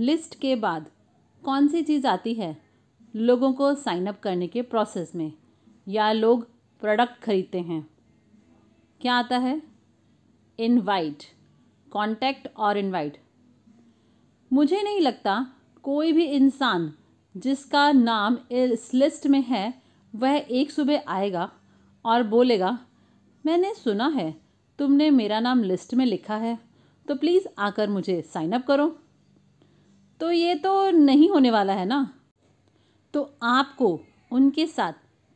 List के बाद कौन सी चीज़ आती है लोगों को साइनअप करने के प्रोसेस में या लोग प्रोडक्ट खरीदते हैं क्या आता है इनवाइट कांटेक्ट और इनवाइट मुझे नहीं लगता कोई भी इंसान जिसका नाम इस लिस्ट में है वह एक सुबह आएगा और बोलेगा मैंने सुना है तुमने मेरा नाम लिस्ट में लिखा है तो प्लीज़ आकर मुझे साइनअप करो तो ये तो नहीं होने वाला है ना तो आपको उनके साथ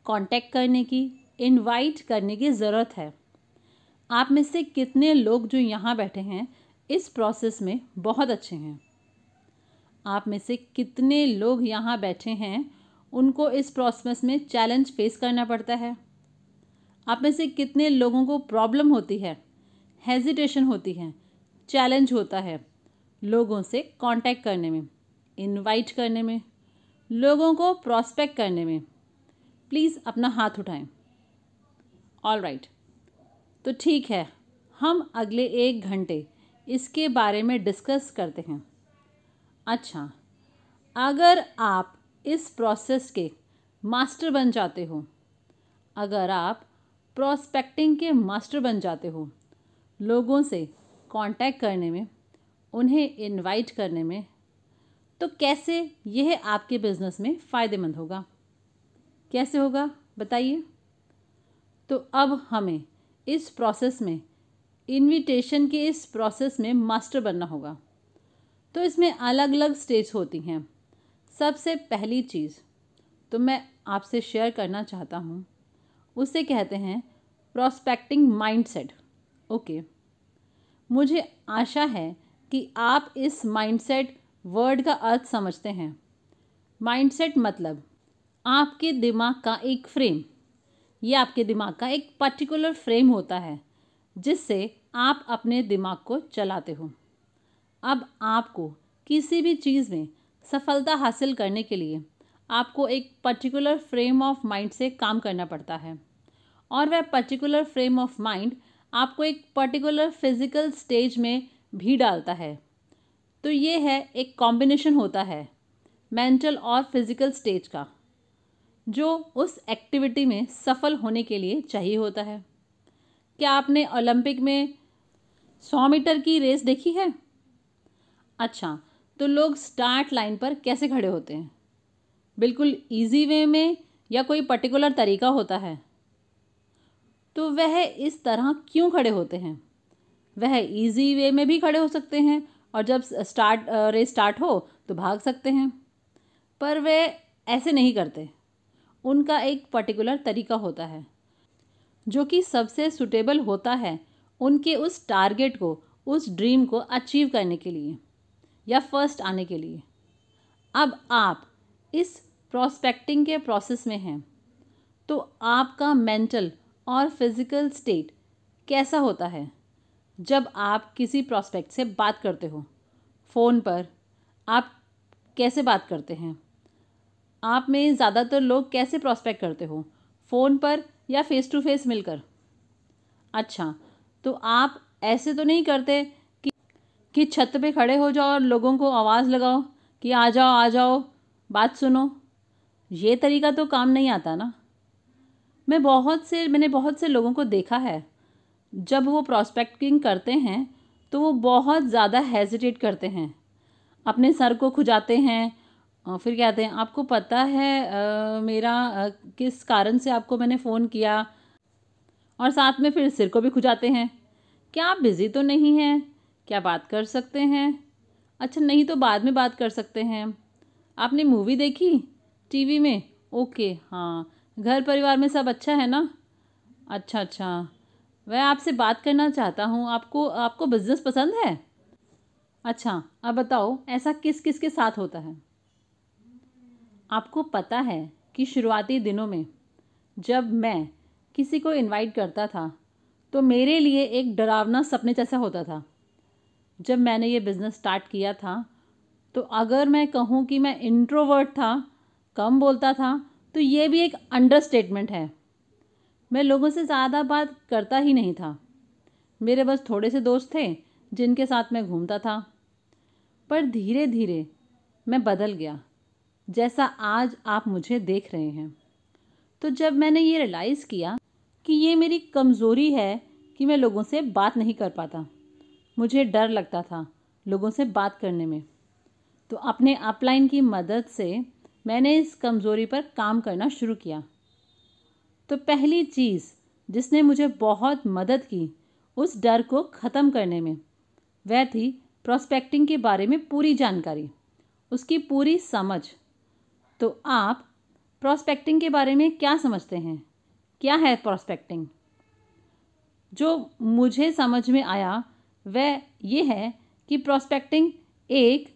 कांटेक्ट करने की इनवाइट करने की ज़रूरत है आप में से कितने लोग जो यहाँ बैठे हैं इस प्रोसेस में बहुत अच्छे हैं आप में से कितने लोग यहाँ बैठे हैं उनको इस प्रोसेस में चैलेंज फेस करना पड़ता है आप में से कितने लोगों को प्रॉब्लम होती है हेजिटेशन होती है चैलेंज होता है लोगों से कांटेक्ट करने में इनवाइट करने में लोगों को प्रोस्पेक्ट करने में प्लीज़ अपना हाथ उठाएं ऑल राइट तो ठीक है हम अगले एक घंटे इसके बारे में डिस्कस करते हैं अच्छा अगर आप इस प्रोसेस के मास्टर बन जाते हो अगर आप प्रोस्पेक्टिंग के मास्टर बन जाते हो लोगों से कांटेक्ट करने में उन्हें इनवाइट करने में तो कैसे यह आपके बिजनेस में फ़ायदेमंद होगा कैसे होगा बताइए तो अब हमें इस प्रोसेस में इनविटेशन के इस प्रोसेस में मास्टर बनना होगा तो इसमें अलग अलग स्टेज होती हैं सबसे पहली चीज़ तो मैं आपसे शेयर करना चाहता हूँ उसे कहते हैं प्रोस्पेक्टिंग माइंडसेट ओके मुझे आशा है कि आप इस माइंडसेट वर्ड का अर्थ समझते हैं माइंडसेट मतलब आपके दिमाग का एक फ्रेम ये आपके दिमाग का एक पर्टिकुलर फ्रेम होता है जिससे आप अपने दिमाग को चलाते हो अब आपको किसी भी चीज़ में सफलता हासिल करने के लिए आपको एक पर्टिकुलर फ्रेम ऑफ माइंड से काम करना पड़ता है और वह पर्टिकुलर फ्रेम ऑफ माइंड आपको एक पर्टिकुलर फिजिकल स्टेज में भी डालता है तो ये है एक कॉम्बिनेशन होता है मेंटल और फिज़िकल स्टेज का जो उस एक्टिविटी में सफल होने के लिए चाहिए होता है क्या आपने ओलंपिक में सौ मीटर की रेस देखी है अच्छा तो लोग स्टार्ट लाइन पर कैसे खड़े होते हैं बिल्कुल इजी वे में या कोई पर्टिकुलर तरीका होता है तो वह इस तरह क्यों खड़े होते हैं वह ईजी वे में भी खड़े हो सकते हैं और जब स्टार्ट रेस स्टार्ट हो तो भाग सकते हैं पर वे ऐसे नहीं करते उनका एक पर्टिकुलर तरीका होता है जो कि सबसे सुटेबल होता है उनके उस टारगेट को उस ड्रीम को अचीव करने के लिए या फर्स्ट आने के लिए अब आप इस प्रोस्पेक्टिंग के प्रोसेस में हैं तो आपका मेंटल और फिज़िकल स्टेट कैसा होता है जब आप किसी प्रोस्पेक्ट से बात करते हो फ़ोन पर आप कैसे बात करते हैं आप में ज़्यादातर लोग कैसे प्रॉस्पेक्ट करते हो फ़ोन पर या फेस टू फेस मिलकर अच्छा तो आप ऐसे तो नहीं करते कि कि छत पे खड़े हो जाओ और लोगों को आवाज़ लगाओ कि आ जाओ आ जाओ बात सुनो ये तरीका तो काम नहीं आता ना मैं बहुत से मैंने बहुत से लोगों को देखा है जब वो प्रॉस्पेक्टिंग करते हैं तो वो बहुत ज़्यादा हेजिटेट करते हैं अपने सर को खुजाते हैं फिर कहते हैं आपको पता है आ, मेरा आ, किस कारण से आपको मैंने फ़ोन किया और साथ में फिर सिर को भी खुजाते हैं क्या आप बिज़ी तो नहीं हैं क्या बात कर सकते हैं अच्छा नहीं तो बाद में बात कर सकते हैं आपने मूवी देखी टीवी में ओके हाँ घर परिवार में सब अच्छा है ना अच्छा अच्छा वह आपसे बात करना चाहता हूँ आपको आपको बिज़नेस पसंद है अच्छा अब बताओ ऐसा किस किस के साथ होता है आपको पता है कि शुरुआती दिनों में जब मैं किसी को इनवाइट करता था तो मेरे लिए एक डरावना सपने जैसा होता था जब मैंने ये बिज़नेस स्टार्ट किया था तो अगर मैं कहूँ कि मैं इंट्रोवर्ट था कम बोलता था तो ये भी एक अंडरस्टेटमेंट है मैं लोगों से ज़्यादा बात करता ही नहीं था मेरे बस थोड़े से दोस्त थे जिनके साथ मैं घूमता था पर धीरे धीरे मैं बदल गया जैसा आज आप मुझे देख रहे हैं तो जब मैंने ये रियलाइज़ किया कि ये मेरी कमज़ोरी है कि मैं लोगों से बात नहीं कर पाता मुझे डर लगता था लोगों से बात करने में तो अपने अपलाइन की मदद से मैंने इस कमज़ोरी पर काम करना शुरू किया तो पहली चीज़ जिसने मुझे बहुत मदद की उस डर को ख़त्म करने में वह थी प्रॉस्पेक्टिंग के बारे में पूरी जानकारी उसकी पूरी समझ तो आप प्रॉस्पेक्टिंग के बारे में क्या समझते हैं क्या है प्रॉस्पेक्टिंग जो मुझे समझ में आया वह ये है कि प्रॉस्पेक्टिंग एक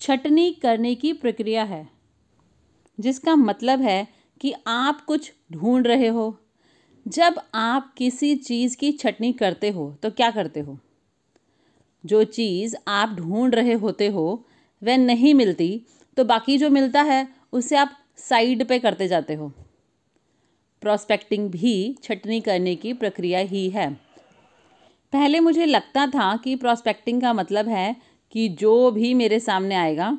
छटनी करने की प्रक्रिया है जिसका मतलब है कि आप कुछ ढूंढ रहे हो जब आप किसी चीज़ की छटनी करते हो तो क्या करते हो जो चीज़ आप ढूंढ रहे होते हो वह नहीं मिलती तो बाकी जो मिलता है उसे आप साइड पे करते जाते हो प्रोस्पेक्टिंग भी छटनी करने की प्रक्रिया ही है पहले मुझे लगता था कि प्रोस्पेक्टिंग का मतलब है कि जो भी मेरे सामने आएगा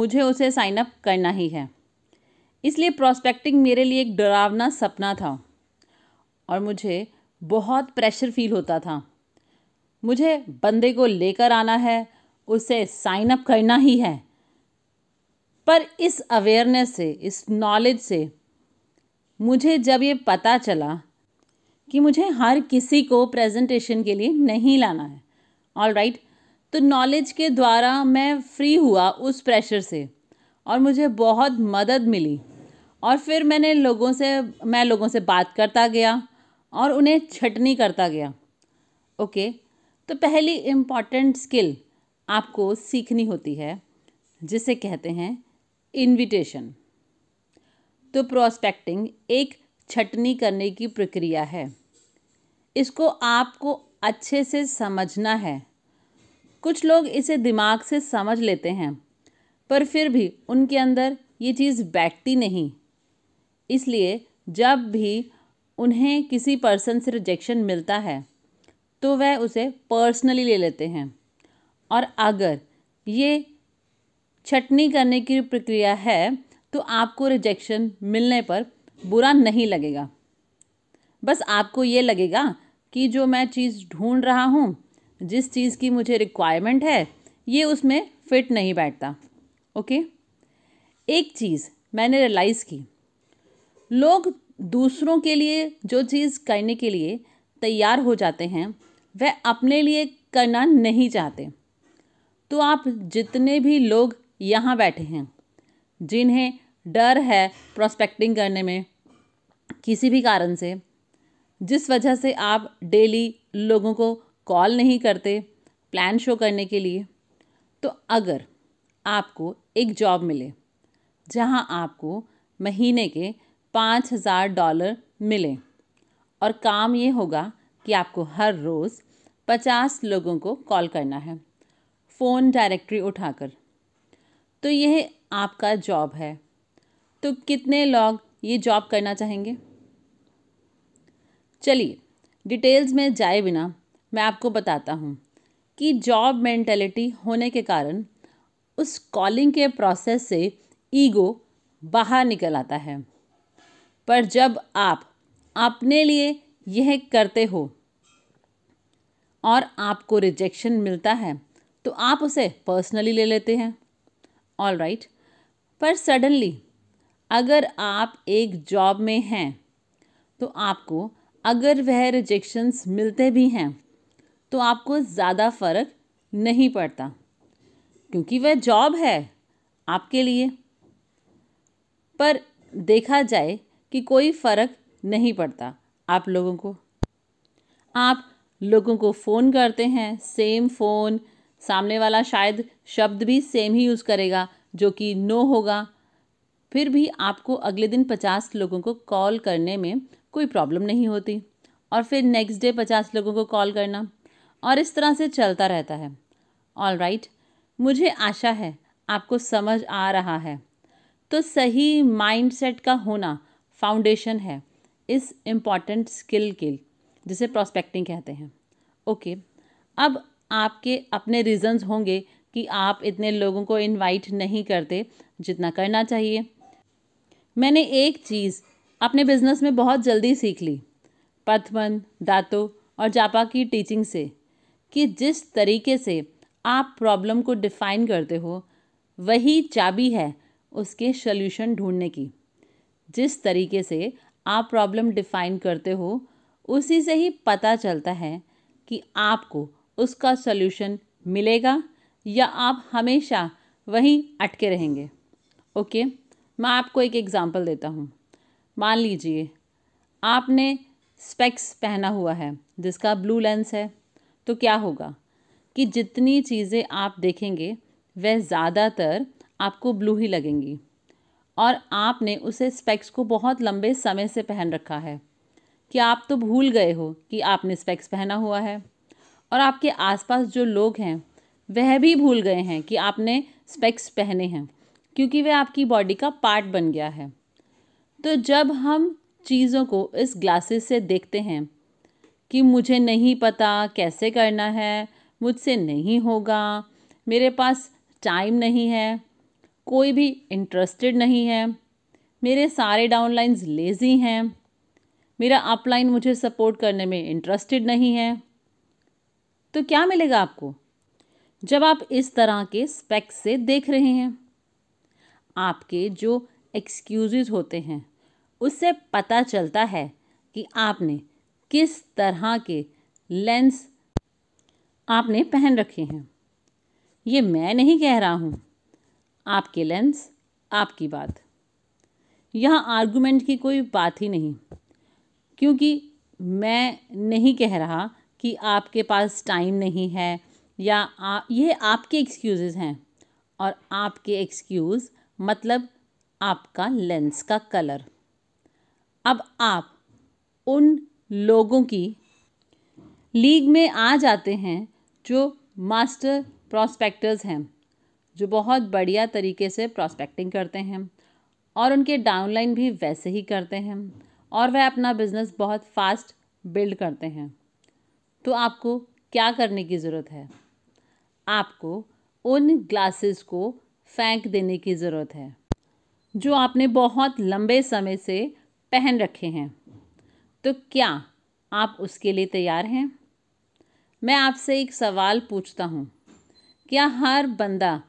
मुझे उसे साइनअप करना ही है इसलिए प्रॉस्पेक्टिंग मेरे लिए एक डरावना सपना था और मुझे बहुत प्रेशर फील होता था मुझे बंदे को लेकर आना है उसे साइन अप करना ही है पर इस अवेयरनेस से इस नॉलेज से मुझे जब ये पता चला कि मुझे हर किसी को प्रेजेंटेशन के लिए नहीं लाना है ऑल राइट right, तो नॉलेज के द्वारा मैं फ्री हुआ उस प्रेशर से और मुझे बहुत मदद मिली और फिर मैंने लोगों से मैं लोगों से बात करता गया और उन्हें छटनी करता गया ओके तो पहली इम्पॉर्टेंट स्किल आपको सीखनी होती है जिसे कहते हैं इनविटेशन तो प्रोस्पेक्टिंग एक छटनी करने की प्रक्रिया है इसको आपको अच्छे से समझना है कुछ लोग इसे दिमाग से समझ लेते हैं पर फिर भी उनके अंदर ये चीज़ बैठती नहीं इसलिए जब भी उन्हें किसी पर्सन से रिजेक्शन मिलता है तो वह उसे पर्सनली ले लेते हैं और अगर ये छटनी करने की प्रक्रिया है तो आपको रिजेक्शन मिलने पर बुरा नहीं लगेगा बस आपको ये लगेगा कि जो मैं चीज़ ढूंढ रहा हूँ जिस चीज़ की मुझे रिक्वायरमेंट है ये उसमें फिट नहीं बैठता ओके एक चीज़ मैंने रियलाइज़ की लोग दूसरों के लिए जो चीज़ करने के लिए तैयार हो जाते हैं वह अपने लिए करना नहीं चाहते तो आप जितने भी लोग यहाँ बैठे हैं जिन्हें डर है प्रोस्पेक्टिंग करने में किसी भी कारण से जिस वजह से आप डेली लोगों को कॉल नहीं करते प्लान शो करने के लिए तो अगर आपको एक जॉब मिले जहाँ आपको महीने के पाँच हज़ार डॉलर मिलें और काम ये होगा कि आपको हर रोज़ पचास लोगों को कॉल करना है फ़ोन डायरेक्टरी उठाकर तो यह आपका जॉब है तो कितने लोग ये जॉब करना चाहेंगे चलिए डिटेल्स में जाए बिना मैं आपको बताता हूँ कि जॉब मेंटेलिटी होने के कारण उस कॉलिंग के प्रोसेस से ईगो बाहर निकल आता है पर जब आप अपने लिए यह करते हो और आपको रिजेक्शन मिलता है तो आप उसे पर्सनली ले लेते हैं ऑल राइट right. पर सडनली अगर आप एक जॉब में हैं तो आपको अगर वह रिजेक्शंस मिलते भी हैं तो आपको ज़्यादा फ़र्क नहीं पड़ता क्योंकि वह जॉब है आपके लिए पर देखा जाए कि कोई फ़र्क नहीं पड़ता आप लोगों को आप लोगों को फ़ोन करते हैं सेम फ़ोन सामने वाला शायद शब्द भी सेम ही यूज़ करेगा जो कि नो होगा फिर भी आपको अगले दिन पचास लोगों को कॉल करने में कोई प्रॉब्लम नहीं होती और फिर नेक्स्ट डे पचास लोगों को कॉल करना और इस तरह से चलता रहता है ऑल राइट right, मुझे आशा है आपको समझ आ रहा है तो सही माइंड सेट का होना फाउंडेशन है इस इम्पॉर्टेंट स्किल के जिसे प्रोस्पेक्टिंग कहते हैं ओके अब आपके अपने रीजंस होंगे कि आप इतने लोगों को इनवाइट नहीं करते जितना करना चाहिए मैंने एक चीज़ अपने बिजनेस में बहुत जल्दी सीख ली पथमन दातो और जापा की टीचिंग से कि जिस तरीके से आप प्रॉब्लम को डिफ़ाइन करते हो वही चाबी है उसके सल्यूशन ढूंढने की जिस तरीके से आप प्रॉब्लम डिफ़ाइन करते हो उसी से ही पता चलता है कि आपको उसका सोल्यूशन मिलेगा या आप हमेशा वहीं अटके रहेंगे ओके मैं आपको एक एग्ज़ाम्पल देता हूँ मान लीजिए आपने स्पेक्स पहना हुआ है जिसका ब्लू लेंस है तो क्या होगा कि जितनी चीज़ें आप देखेंगे वह ज़्यादातर आपको ब्लू ही लगेंगी और आपने उसे स्पेक्स को बहुत लंबे समय से पहन रखा है कि आप तो भूल गए हो कि आपने स्पेक्स पहना हुआ है और आपके आसपास जो लोग हैं वह भी भूल गए हैं कि आपने स्पेक्स पहने हैं क्योंकि वह आपकी बॉडी का पार्ट बन गया है तो जब हम चीज़ों को इस ग्लासेस से देखते हैं कि मुझे नहीं पता कैसे करना है मुझसे नहीं होगा मेरे पास टाइम नहीं है कोई भी इंटरेस्टेड नहीं है मेरे सारे डाउनलाइंस लेज़ी हैं मेरा अपलाइन मुझे सपोर्ट करने में इंटरेस्टेड नहीं है तो क्या मिलेगा आपको जब आप इस तरह के स्पेक्स से देख रहे हैं आपके जो एक्सक्यूज़ होते हैं उससे पता चलता है कि आपने किस तरह के लेंस आपने पहन रखे हैं ये मैं नहीं कह रहा हूँ आपके लेंस आपकी बात यहाँ आर्गूमेंट की कोई बात ही नहीं क्योंकि मैं नहीं कह रहा कि आपके पास टाइम नहीं है या आ, ये आपके एक्सक्यूज़ हैं और आपके एक्सक्यूज़ मतलब आपका लेंस का कलर अब आप उन लोगों की लीग में आ जाते हैं जो मास्टर प्रॉस्पेक्टर्स हैं जो बहुत बढ़िया तरीके से प्रॉस्पेक्टिंग करते हैं और उनके डाउनलाइन भी वैसे ही करते हैं और वह अपना बिज़नेस बहुत फास्ट बिल्ड करते हैं तो आपको क्या करने की ज़रूरत है आपको उन ग्लासेस को फेंक देने की ज़रूरत है जो आपने बहुत लंबे समय से पहन रखे हैं तो क्या आप उसके लिए तैयार हैं मैं आपसे एक सवाल पूछता हूँ क्या हर बंदा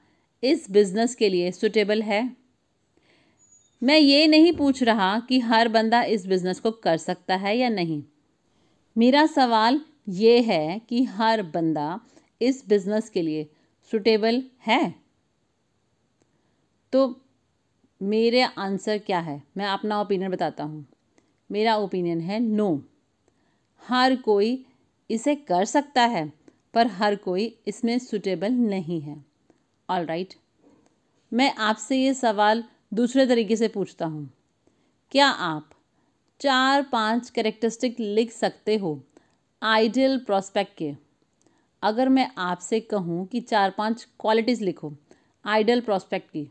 इस बिज़नेस के लिए सुटेबल है मैं ये नहीं पूछ रहा कि हर बंदा इस बिज़नेस को कर सकता है या नहीं मेरा सवाल ये है कि हर बंदा इस बिज़नेस के लिए सुटेबल है तो मेरे आंसर क्या है मैं अपना ओपिनियन बताता हूँ मेरा ओपिनियन है नो हर कोई इसे कर सकता है पर हर कोई इसमें सुटेबल नहीं है ऑल राइट मैं आपसे ये सवाल दूसरे तरीके से पूछता हूँ क्या आप चार पांच करेक्टरिस्टिक लिख सकते हो आइडियल प्रोस्पेक्ट के अगर मैं आपसे कहूँ कि चार पांच क्वालिटीज़ लिखो आइडियल प्रोस्पेक्ट की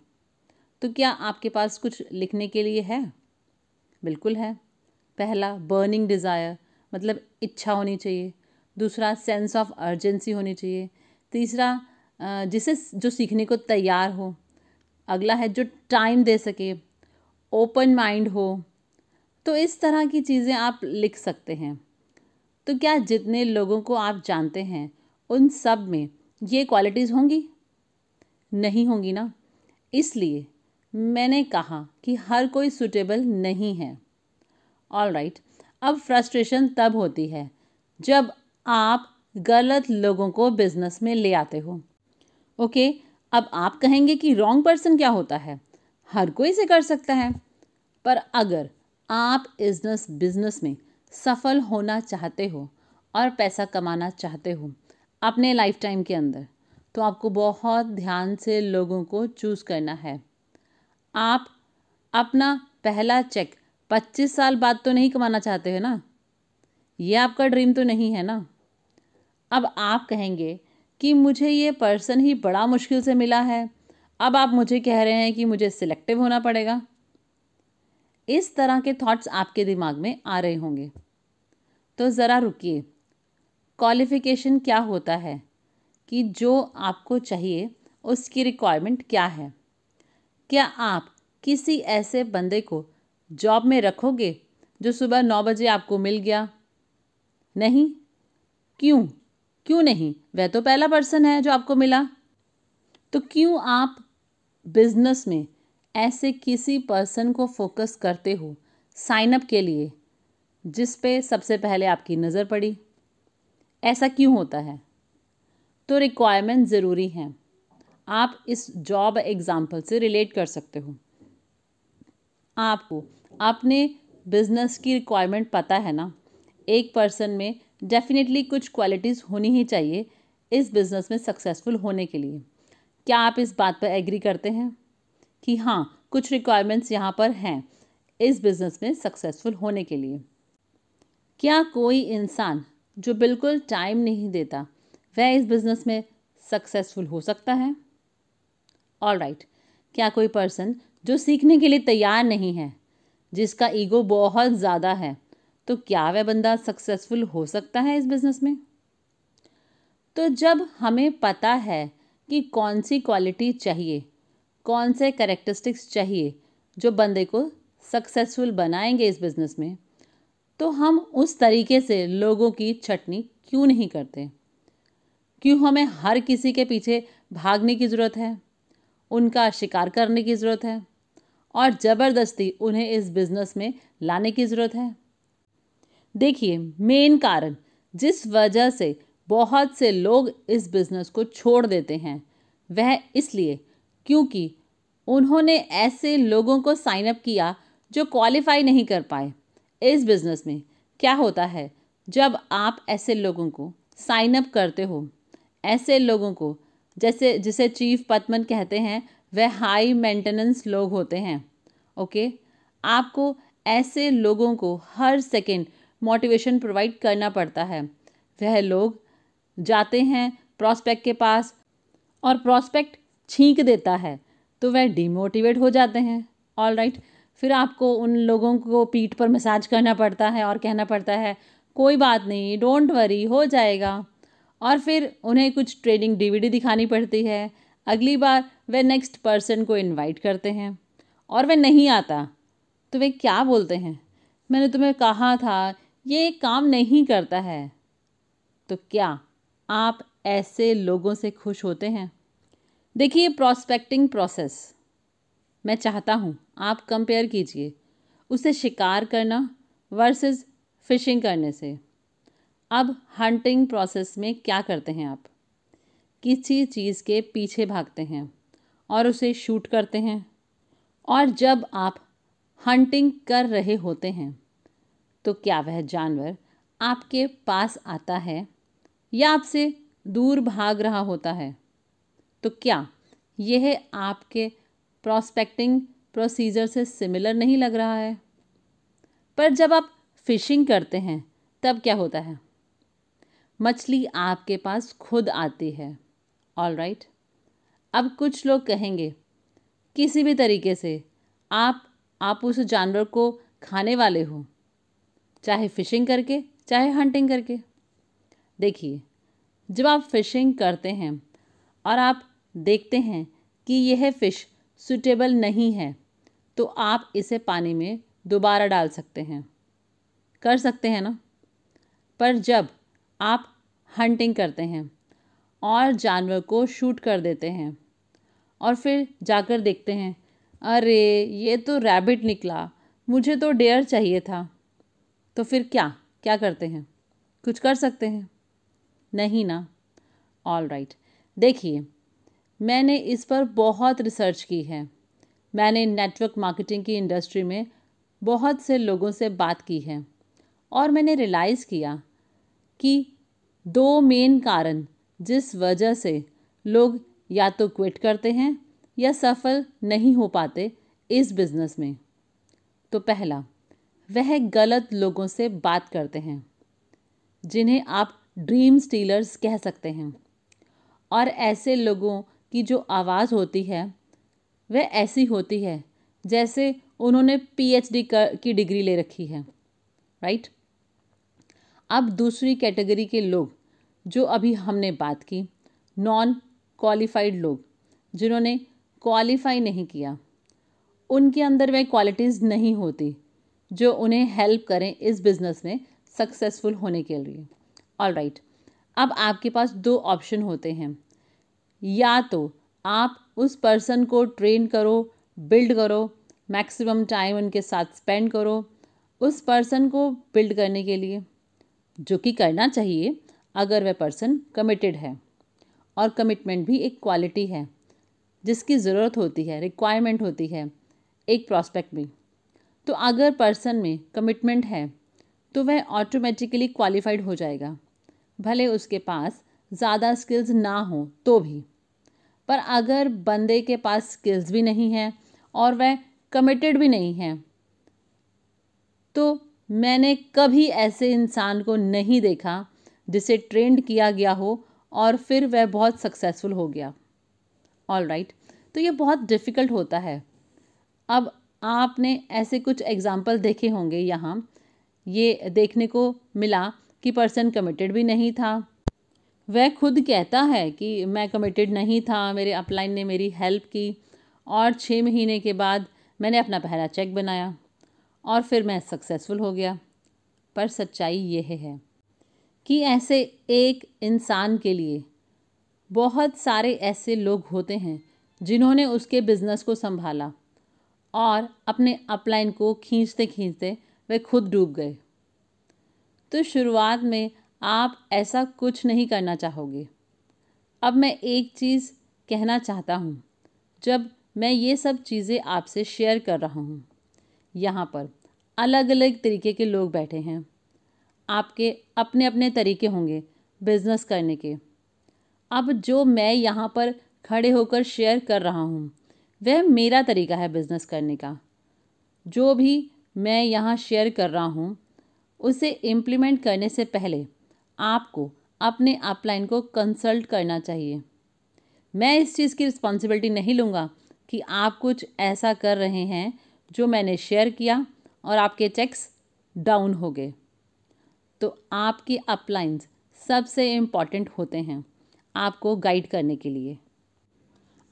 तो क्या आपके पास कुछ लिखने के लिए है बिल्कुल है पहला बर्निंग डिज़ायर मतलब इच्छा होनी चाहिए दूसरा सेंस ऑफ अर्जेंसी होनी चाहिए तीसरा जिसे जो सीखने को तैयार हो अगला है जो टाइम दे सके ओपन माइंड हो तो इस तरह की चीज़ें आप लिख सकते हैं तो क्या जितने लोगों को आप जानते हैं उन सब में ये क्वालिटीज़ होंगी नहीं होंगी ना इसलिए मैंने कहा कि हर कोई सुटेबल नहीं है ऑल राइट right, अब फ्रस्ट्रेशन तब होती है जब आप गलत लोगों को बिज़नेस में ले आते हो ओके अब आप कहेंगे कि रॉन्ग पर्सन क्या होता है हर कोई इसे कर सकता है पर अगर आप इजनस बिजनेस में सफल होना चाहते हो और पैसा कमाना चाहते हो अपने लाइफ टाइम के अंदर तो आपको बहुत ध्यान से लोगों को चूज़ करना है आप अपना पहला चेक 25 साल बाद तो नहीं कमाना चाहते हो ना ये आपका ड्रीम तो नहीं है ना अब आप कहेंगे कि मुझे ये पर्सन ही बड़ा मुश्किल से मिला है अब आप मुझे कह रहे हैं कि मुझे सिलेक्टिव होना पड़ेगा इस तरह के थॉट्स आपके दिमाग में आ रहे होंगे तो ज़रा रुकिए क्वालिफ़िकेशन क्या होता है कि जो आपको चाहिए उसकी रिक्वायरमेंट क्या है क्या आप किसी ऐसे बंदे को जॉब में रखोगे जो सुबह नौ बजे आपको मिल गया नहीं क्यों क्यों नहीं वह तो पहला पर्सन है जो आपको मिला तो क्यों आप बिजनेस में ऐसे किसी पर्सन को फोकस करते हो साइनअप के लिए जिस पे सबसे पहले आपकी नज़र पड़ी ऐसा क्यों होता है तो रिक्वायरमेंट ज़रूरी हैं आप इस जॉब एग्ज़ाम्पल से रिलेट कर सकते हो आपको अपने बिजनेस की रिक्वायरमेंट पता है ना एक पर्सन में डेफिनेटली कुछ क्वालिटीज़ होनी ही चाहिए इस बिज़नेस में सक्सेसफुल होने के लिए क्या आप इस बात पर एग्री करते हैं कि हाँ कुछ रिक्वायरमेंट्स यहाँ पर हैं इस बिज़नेस में सक्सेसफुल होने के लिए क्या कोई इंसान जो बिल्कुल टाइम नहीं देता वह इस बिज़नेस में सक्सेसफुल हो सकता है ऑल राइट right. क्या कोई पर्सन जो सीखने के लिए तैयार नहीं है जिसका ईगो बहुत ज़्यादा है तो क्या वह बंदा सक्सेसफुल हो सकता है इस बिज़नेस में तो जब हमें पता है कि कौन सी क्वालिटी चाहिए कौन से करेक्टरिस्टिक्स चाहिए जो बंदे को सक्सेसफुल बनाएंगे इस बिज़नेस में तो हम उस तरीके से लोगों की छटनी क्यों नहीं करते क्यों हमें हर किसी के पीछे भागने की ज़रूरत है उनका शिकार करने की ज़रूरत है और ज़बरदस्ती उन्हें इस बिज़नेस में लाने की ज़रूरत है देखिए मेन कारण जिस वजह से बहुत से लोग इस बिज़नेस को छोड़ देते हैं वह इसलिए क्योंकि उन्होंने ऐसे लोगों को साइन अप किया जो क्वालिफाई नहीं कर पाए इस बिज़नेस में क्या होता है जब आप ऐसे लोगों को साइन अप करते हो ऐसे लोगों को जैसे जिसे चीफ पतमन कहते हैं वह हाई मेंटेनेंस लोग होते हैं ओके आपको ऐसे लोगों को हर सेकेंड मोटिवेशन प्रोवाइड करना पड़ता है वह लोग जाते हैं प्रॉस्पेक्ट के पास और प्रॉस्पेक्ट छींक देता है तो वह डिमोटिवेट हो जाते हैं ऑल राइट right. फिर आपको उन लोगों को पीठ पर मसाज करना पड़ता है और कहना पड़ता है कोई बात नहीं डोंट वरी हो जाएगा और फिर उन्हें कुछ ट्रेनिंग डीवीडी दिखानी पड़ती है अगली बार वे नेक्स्ट पर्सन को इनवाइट करते हैं और वह नहीं आता तो वे क्या बोलते हैं मैंने तुम्हें कहा था ये काम नहीं करता है तो क्या आप ऐसे लोगों से खुश होते हैं देखिए प्रॉस्पेक्टिंग प्रोसेस मैं चाहता हूँ आप कंपेयर कीजिए उसे शिकार करना वर्सेस फिशिंग करने से अब हंटिंग प्रोसेस में क्या करते हैं आप किसी चीज़ के पीछे भागते हैं और उसे शूट करते हैं और जब आप हंटिंग कर रहे होते हैं तो क्या वह जानवर आपके पास आता है या आपसे दूर भाग रहा होता है तो क्या यह आपके प्रोस्पेक्टिंग प्रोसीजर से सिमिलर नहीं लग रहा है पर जब आप फिशिंग करते हैं तब क्या होता है मछली आपके पास खुद आती है ऑल राइट right? अब कुछ लोग कहेंगे किसी भी तरीके से आप आप उस जानवर को खाने वाले हों चाहे फ़िशिंग करके चाहे हंटिंग करके देखिए जब आप फ़िशिंग करते हैं और आप देखते हैं कि यह फ़िश सुटेबल नहीं है तो आप इसे पानी में दोबारा डाल सकते हैं कर सकते हैं ना पर जब आप हंटिंग करते हैं और जानवर को शूट कर देते हैं और फिर जाकर देखते हैं अरे ये तो रैबिट निकला मुझे तो डेयर चाहिए था तो फिर क्या क्या करते हैं कुछ कर सकते हैं नहीं ना ऑल राइट right. देखिए मैंने इस पर बहुत रिसर्च की है मैंने नेटवर्क मार्केटिंग की इंडस्ट्री में बहुत से लोगों से बात की है और मैंने रियलाइज़ किया कि दो मेन कारण जिस वजह से लोग या तो क्विट करते हैं या सफल नहीं हो पाते इस बिज़नेस में तो पहला वह गलत लोगों से बात करते हैं जिन्हें आप ड्रीम स्टीलर्स कह सकते हैं और ऐसे लोगों की जो आवाज़ होती है वह ऐसी होती है जैसे उन्होंने पीएचडी की डिग्री ले रखी है राइट अब दूसरी कैटेगरी के लोग जो अभी हमने बात की नॉन क्वालिफाइड लोग जिन्होंने क्वालिफाई नहीं किया उनके अंदर वह क्वालिटीज़ नहीं होती जो उन्हें हेल्प करें इस बिज़नेस में सक्सेसफुल होने के लिए ऑल राइट अब आपके पास दो ऑप्शन होते हैं या तो आप उस पर्सन को ट्रेन करो बिल्ड करो मैक्सिमम टाइम उनके साथ स्पेंड करो उस पर्सन को बिल्ड करने के लिए जो कि करना चाहिए अगर वह पर्सन कमिटेड है और कमिटमेंट भी एक क्वालिटी है जिसकी ज़रूरत होती है रिक्वायरमेंट होती है एक प्रॉस्पेक्ट में तो अगर पर्सन में कमिटमेंट है तो वह ऑटोमेटिकली क्वालिफाइड हो जाएगा भले उसके पास ज़्यादा स्किल्स ना हो तो भी पर अगर बंदे के पास स्किल्स भी नहीं हैं और वह कमिटेड भी नहीं है तो मैंने कभी ऐसे इंसान को नहीं देखा जिसे ट्रेंड किया गया हो और फिर वह बहुत सक्सेसफुल हो गया ऑल राइट right. तो ये बहुत डिफ़िकल्ट होता है अब आपने ऐसे कुछ एग्ज़ाम्पल देखे होंगे यहाँ ये देखने को मिला कि पर्सन कमिटेड भी नहीं था वह खुद कहता है कि मैं कमिटेड नहीं था मेरे अपलाइन ने मेरी हेल्प की और छः महीने के बाद मैंने अपना पहला चेक बनाया और फिर मैं सक्सेसफुल हो गया पर सच्चाई यह है कि ऐसे एक इंसान के लिए बहुत सारे ऐसे लोग होते हैं जिन्होंने उसके बिज़नेस को संभाला और अपने अपलाइन को खींचते खींचते वे खुद डूब गए तो शुरुआत में आप ऐसा कुछ नहीं करना चाहोगे अब मैं एक चीज़ कहना चाहता हूँ जब मैं ये सब चीज़ें आपसे शेयर कर रहा हूँ यहाँ पर अलग अलग तरीके के लोग बैठे हैं आपके अपने अपने तरीके होंगे बिजनेस करने के अब जो मैं यहाँ पर खड़े होकर शेयर कर रहा हूँ वह मेरा तरीका है बिज़नेस करने का जो भी मैं यहाँ शेयर कर रहा हूँ उसे इम्प्लीमेंट करने से पहले आपको अपने अपलाइन को कंसल्ट करना चाहिए मैं इस चीज़ की रिस्पॉन्सिबिलिटी नहीं लूँगा कि आप कुछ ऐसा कर रहे हैं जो मैंने शेयर किया और आपके चेक्स डाउन हो गए तो आपके अपलाइंस सबसे इम्पॉर्टेंट होते हैं आपको गाइड करने के लिए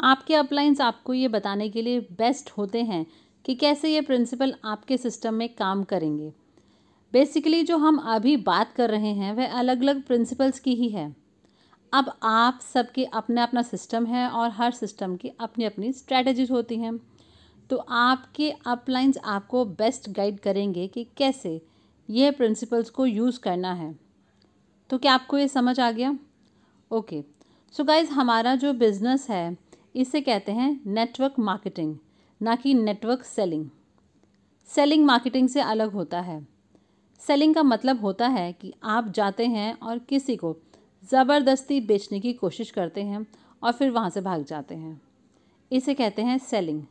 आपके अपलाइंस आपको ये बताने के लिए बेस्ट होते हैं कि कैसे ये प्रिंसिपल आपके सिस्टम में काम करेंगे बेसिकली जो हम अभी बात कर रहे हैं वह अलग अलग प्रिंसिपल्स की ही है अब आप सबके अपना अपना सिस्टम है और हर सिस्टम की अपनी अपनी स्ट्रैटेजीज होती हैं तो आपके अपलाइंस आपको बेस्ट गाइड करेंगे कि कैसे यह प्रिंसिपल्स को यूज़ करना है तो क्या आपको ये समझ आ गया ओके सो गाइज हमारा जो बिज़नेस है इसे कहते हैं नेटवर्क मार्केटिंग ना कि नेटवर्क सेलिंग सेलिंग मार्केटिंग से अलग होता है सेलिंग का मतलब होता है कि आप जाते हैं और किसी को ज़बरदस्ती बेचने की कोशिश करते हैं और फिर वहाँ से भाग जाते हैं इसे कहते हैं सेलिंग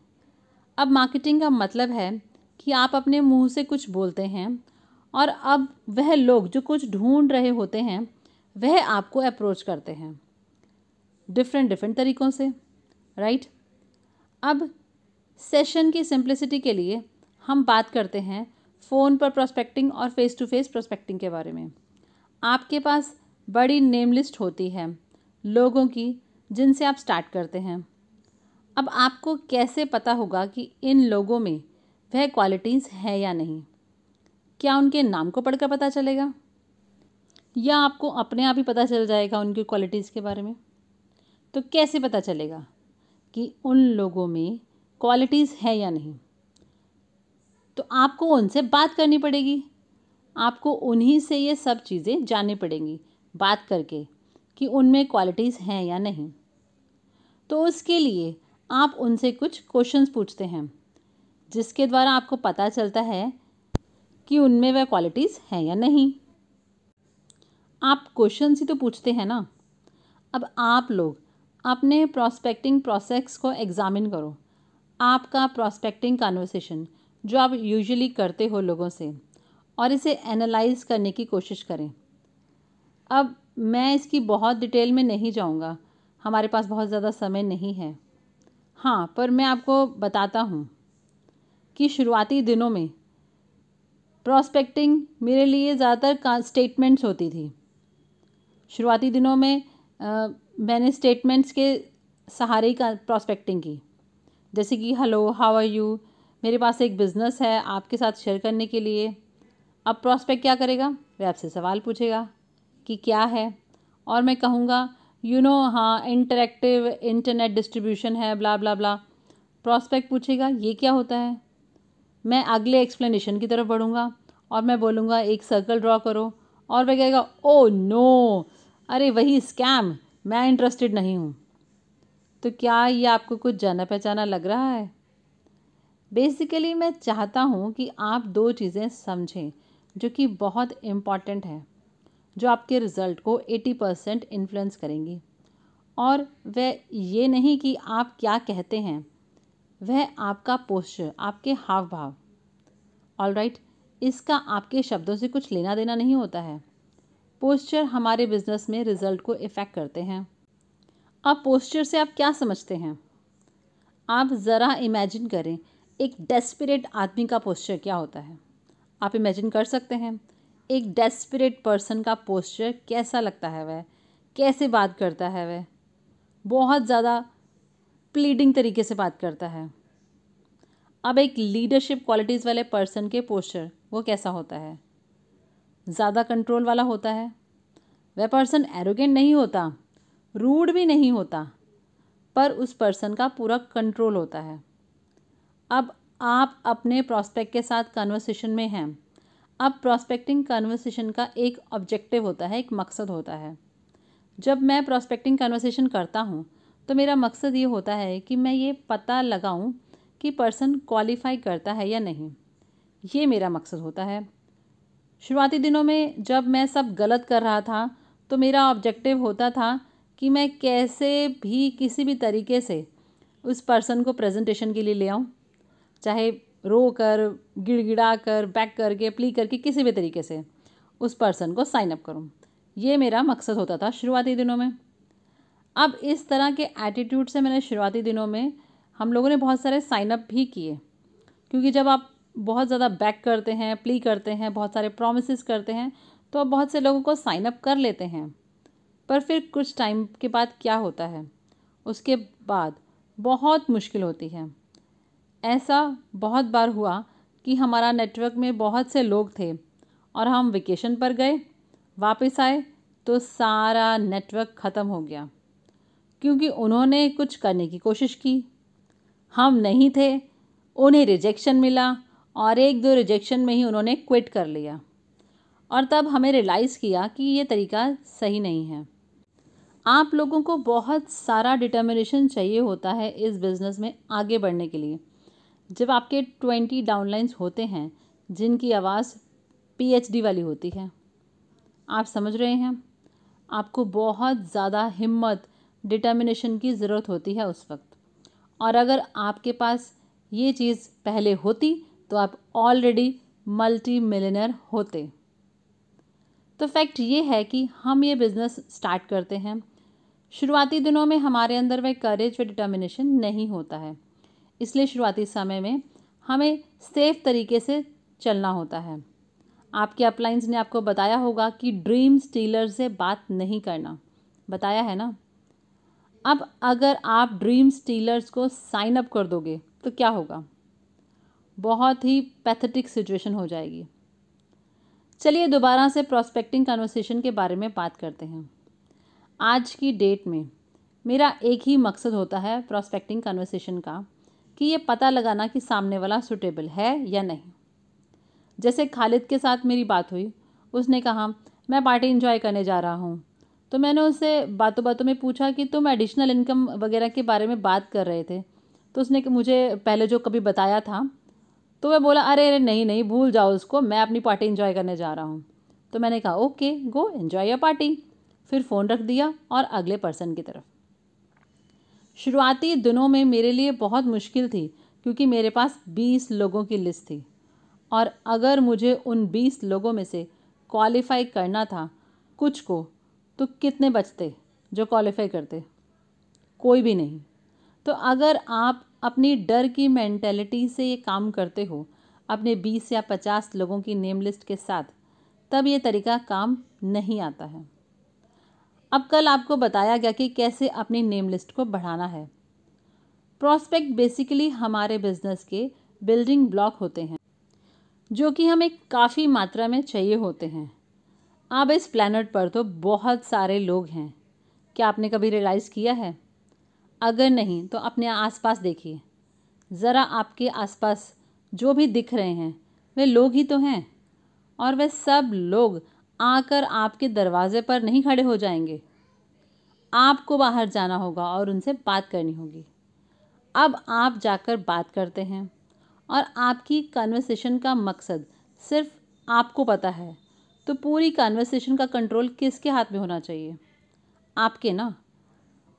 अब मार्केटिंग का मतलब है कि आप अपने मुंह से कुछ बोलते हैं और अब वह लोग जो कुछ ढूंढ रहे होते हैं वह आपको अप्रोच करते हैं डिफरेंट डिफरेंट तरीक़ों से राइट अब सेशन की सिंप्लिसिटी के लिए हम बात करते हैं फ़ोन पर प्रोस्पेक्टिंग और फेस टू फेस प्रोस्पेक्टिंग के बारे में आपके पास बड़ी नेम लिस्ट होती है लोगों की जिनसे आप स्टार्ट करते हैं अब आपको कैसे पता होगा कि इन लोगों में वह क्वालिटीज़ हैं या नहीं क्या उनके नाम को पढ़कर पता चलेगा या आपको अपने आप ही पता चल जाएगा उनकी क्वालिटीज़ के बारे में तो कैसे पता चलेगा कि उन लोगों में क्वालिटीज़ है या नहीं तो आपको उनसे बात करनी पड़ेगी आपको उन्हीं से ये सब चीज़ें जाननी पड़ेंगी बात करके कि उनमें क्वालिटीज़ हैं या नहीं तो उसके लिए आप उनसे कुछ क्वेश्चंस पूछते हैं जिसके द्वारा आपको पता चलता है कि उनमें वह क्वालिटीज़ हैं या नहीं आप क्वेश्चन ही तो पूछते हैं ना अब आप लोग अपने प्रॉस्पेक्टिंग प्रोसेस को एग्ज़ामिन करो आपका प्रॉस्पेक्टिंग कन्वर्सेशन जो आप यूजुअली करते हो लोगों से और इसे एनालाइज करने की कोशिश करें अब मैं इसकी बहुत डिटेल में नहीं जाऊंगा हमारे पास बहुत ज़्यादा समय नहीं है हाँ पर मैं आपको बताता हूँ कि शुरुआती दिनों में प्रॉस्पेक्टिंग मेरे लिए ज़्यादातर स्टेटमेंट्स होती थी शुरुआती दिनों में मैंने स्टेटमेंट्स के सहारे का प्रॉस्पेक्टिंग की जैसे कि हेलो हाउ आर यू मेरे पास एक बिज़नेस है आपके साथ शेयर करने के लिए अब प्रॉस्पेक्ट क्या करेगा वह आपसे सवाल पूछेगा कि क्या है और मैं कहूँगा यू नो हाँ इंटरेक्टिव इंटरनेट डिस्ट्रीब्यूशन है ब्ला ब्ला ब्ला प्रॉस्पेक्ट पूछेगा ये क्या होता है मैं अगले एक्सप्लेनेशन की तरफ बढ़ूँगा और मैं बोलूँगा एक सर्कल ड्रॉ करो और वह कहेगा ओ oh, नो अरे वही स्कैम मैं इंटरेस्टेड नहीं हूँ तो क्या ये आपको कुछ जाना पहचाना लग रहा है बेसिकली मैं चाहता हूँ कि आप दो चीज़ें समझें जो कि बहुत इम्पॉर्टेंट है जो आपके रिज़ल्ट को 80 परसेंट इन्फ्लुएंस करेंगी और वह ये नहीं कि आप क्या कहते हैं वह आपका पोस्चर आपके हाव भाव ऑल राइट right, इसका आपके शब्दों से कुछ लेना देना नहीं होता है पोस्चर हमारे बिजनेस में रिजल्ट को इफ़ेक्ट करते हैं अब पोस्चर से आप क्या समझते हैं आप ज़रा इमेजिन करें एक डेस्परेट आदमी का पोस्चर क्या होता है आप इमेजिन कर सकते हैं एक डेस्परेट पर्सन का पोस्चर कैसा लगता है वह कैसे बात करता है वह बहुत ज़्यादा प्लीडिंग तरीके से बात करता है अब एक लीडरशिप क्वालिटीज़ वाले पर्सन के पोस्चर वो कैसा होता है ज़्यादा कंट्रोल वाला होता है वह पर्सन एरोगेंट नहीं होता रूड भी नहीं होता पर उस पर्सन का पूरा कंट्रोल होता है अब आप अपने प्रॉस्पेक्ट के साथ कन्वर्सेशन में हैं अब प्रॉस्पेक्टिंग कन्वर्सेशन का एक ऑब्जेक्टिव होता है एक मकसद होता है जब मैं प्रॉस्पेक्टिंग कन्वर्सेशन करता हूँ तो मेरा मकसद ये होता है कि मैं ये पता लगाऊँ कि पर्सन क्वालिफाई करता है या नहीं ये मेरा मकसद होता है शुरुआती दिनों में जब मैं सब गलत कर रहा था तो मेरा ऑब्जेक्टिव होता था कि मैं कैसे भी किसी भी तरीके से उस पर्सन को प्रेजेंटेशन के लिए ले आऊँ चाहे रो कर गिड़गिड़ा कर बैक करके प्ली करके किसी भी तरीके से उस पर्सन को साइनअप करूँ ये मेरा मकसद होता था शुरुआती दिनों में अब इस तरह के एटीट्यूड से मैंने शुरुआती दिनों में हम लोगों ने बहुत सारे साइनअप भी किए क्योंकि जब आप बहुत ज़्यादा बैक करते हैं प्ली करते हैं बहुत सारे प्रोमिस करते हैं तो अब बहुत से लोगों को साइन अप कर लेते हैं पर फिर कुछ टाइम के बाद क्या होता है उसके बाद बहुत मुश्किल होती है ऐसा बहुत बार हुआ कि हमारा नेटवर्क में बहुत से लोग थे और हम वेकेशन पर गए वापस आए तो सारा नेटवर्क ख़त्म हो गया क्योंकि उन्होंने कुछ करने की कोशिश की हम नहीं थे उन्हें रिजेक्शन मिला और एक दो रिजेक्शन में ही उन्होंने क्विट कर लिया और तब हमें रियलाइज़ किया कि ये तरीका सही नहीं है आप लोगों को बहुत सारा डिटर्मिनेशन चाहिए होता है इस बिज़नेस में आगे बढ़ने के लिए जब आपके ट्वेंटी डाउनलाइंस होते हैं जिनकी आवाज़ पीएचडी वाली होती है आप समझ रहे हैं आपको बहुत ज़्यादा हिम्मत डिटर्मिनेशन की ज़रूरत होती है उस वक्त और अगर आपके पास ये चीज़ पहले होती तो आप ऑलरेडी मल्टी मिलनर होते तो फैक्ट ये है कि हम ये बिज़नेस स्टार्ट करते हैं शुरुआती दिनों में हमारे अंदर वह करेज व डिटर्मिनेशन नहीं होता है इसलिए शुरुआती समय में हमें सेफ तरीके से चलना होता है आपके अपलाइंस ने आपको बताया होगा कि ड्रीम स्टीलर से बात नहीं करना बताया है ना अब अगर आप ड्रीम स्टीलर्स को साइन अप कर दोगे तो क्या होगा बहुत ही पैथेटिक सिचुएशन हो जाएगी चलिए दोबारा से प्रॉस्पेक्टिंग कन्वर्सेशन के बारे में बात करते हैं आज की डेट में मेरा एक ही मकसद होता है प्रॉस्पेक्टिंग कन्वर्सेशन का कि ये पता लगाना कि सामने वाला सुटेबल है या नहीं जैसे खालिद के साथ मेरी बात हुई उसने कहा मैं पार्टी इन्जॉय करने जा रहा हूँ तो मैंने उससे बातों बातों में पूछा कि तुम एडिशनल इनकम वगैरह के बारे में बात कर रहे थे तो उसने मुझे पहले जो कभी बताया था तो वह बोला अरे अरे नहीं नहीं भूल जाओ उसको मैं अपनी पार्टी इन्जॉय करने जा रहा हूँ तो मैंने कहा okay go enjoy your party फिर फ़ोन रख दिया और अगले पर्सन की तरफ शुरुआती दिनों में मेरे लिए बहुत मुश्किल थी क्योंकि मेरे पास बीस लोगों की लिस्ट थी और अगर मुझे उन बीस लोगों में से क्वालिफाई करना था कुछ को तो कितने बचते जो क्वालिफाई करते कोई भी नहीं तो अगर आप अपनी डर की मैंटेलिटी से ये काम करते हो अपने बीस या पचास लोगों की नेम लिस्ट के साथ तब ये तरीका काम नहीं आता है अब कल आपको बताया गया कि कैसे अपनी नेम लिस्ट को बढ़ाना है प्रॉस्पेक्ट बेसिकली हमारे बिजनेस के बिल्डिंग ब्लॉक होते हैं जो कि हमें काफ़ी मात्रा में चाहिए होते हैं अब इस प्लानट पर तो बहुत सारे लोग हैं क्या आपने कभी रियलाइज़ किया है अगर नहीं तो अपने आसपास देखिए ज़रा आपके आसपास जो भी दिख रहे हैं वे लोग ही तो हैं और वे सब लोग आकर आपके दरवाजे पर नहीं खड़े हो जाएंगे आपको बाहर जाना होगा और उनसे बात करनी होगी अब आप जाकर बात करते हैं और आपकी कन्वर्सेशन का मकसद सिर्फ आपको पता है तो पूरी कन्वर्सेशन का कंट्रोल किसके हाथ में होना चाहिए आपके ना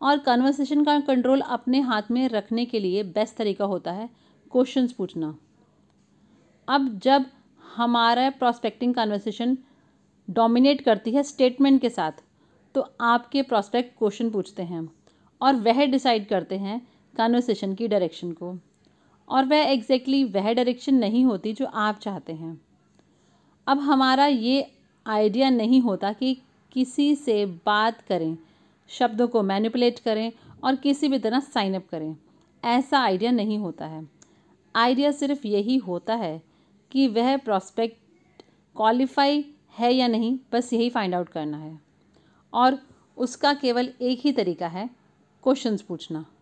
और कन्वर्सेशन का कंट्रोल अपने हाथ में रखने के लिए बेस्ट तरीका होता है क्वेश्चंस पूछना अब जब हमारा प्रॉस्पेक्टिंग कन्वर्सेशन डोमिनेट करती है स्टेटमेंट के साथ तो आपके प्रॉस्पेक्ट क्वेश्चन पूछते हैं और वह डिसाइड करते हैं कन्वर्सेशन की डायरेक्शन को और वह एग्जैक्टली exactly वह डायरेक्शन नहीं होती जो आप चाहते हैं अब हमारा ये आइडिया नहीं होता कि किसी से बात करें शब्दों को मैनिपुलेट करें और किसी भी तरह साइन अप करें ऐसा आइडिया नहीं होता है आइडिया सिर्फ यही होता है कि वह प्रॉस्पेक्ट क्वालिफाई है या नहीं बस यही फाइंड आउट करना है और उसका केवल एक ही तरीका है क्वेश्चंस पूछना